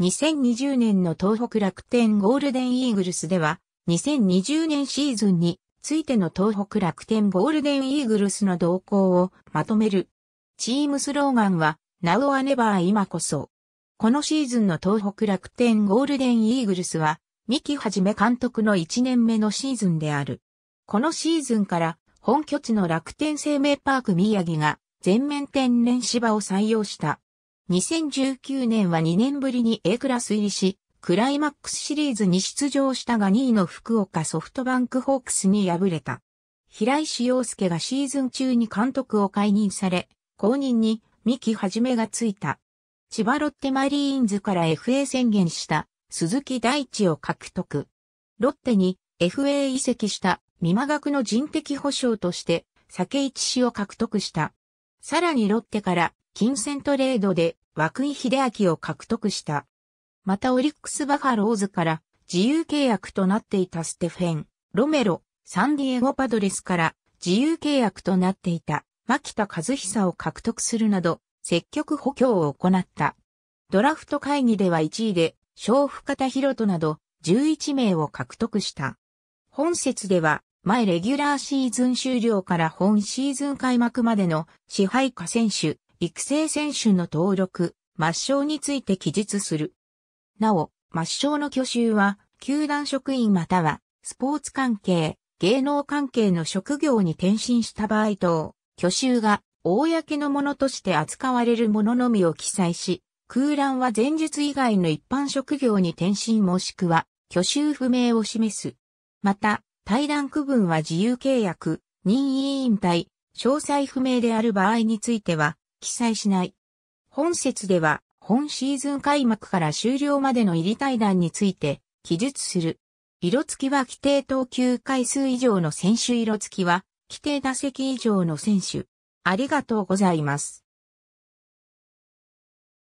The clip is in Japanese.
2020年の東北楽天ゴールデンイーグルスでは、2020年シーズンについての東北楽天ゴールデンイーグルスの動向をまとめる。チームスローガンは、Now or Never 今こそ。このシーズンの東北楽天ゴールデンイーグルスは、三木はじめ監督の1年目のシーズンである。このシーズンから本拠地の楽天生命パーク宮城が全面天然芝を採用した。2019年は2年ぶりに A クラス入りし、クライマックスシリーズに出場したが2位の福岡ソフトバンクホークスに敗れた。平石洋介がシーズン中に監督を解任され、後任に三木はじめがついた。千葉ロッテマリーンズから FA 宣言した鈴木大地を獲得。ロッテに FA 移籍した美馬学の人的保障として、酒市氏を獲得した。さらにロッテから金銭トレードで枠井秀明を獲得した。またオリックスバファローズから自由契約となっていたステフェン、ロメロ、サンディエゴパドレスから自由契約となっていた牧田和久を獲得するなど積極補強を行った。ドラフト会議では1位で小深田博人など11名を獲得した。本節では前レギュラーシーズン終了から本シーズン開幕までの支配下選手、育成選手の登録、抹消について記述する。なお、抹消の去就は、球団職員または、スポーツ関係、芸能関係の職業に転身した場合等、去就が、公のものとして扱われるもののみを記載し、空欄は前述以外の一般職業に転身もしくは、去就不明を示す。また、対談区分は自由契約、任意引退、詳細不明である場合については、記載しない。本説では、本シーズン開幕から終了までの入り対談について、記述する。色付きは規定投球回数以上の選手色付きは、規定打席以上の選手。ありがとうございます。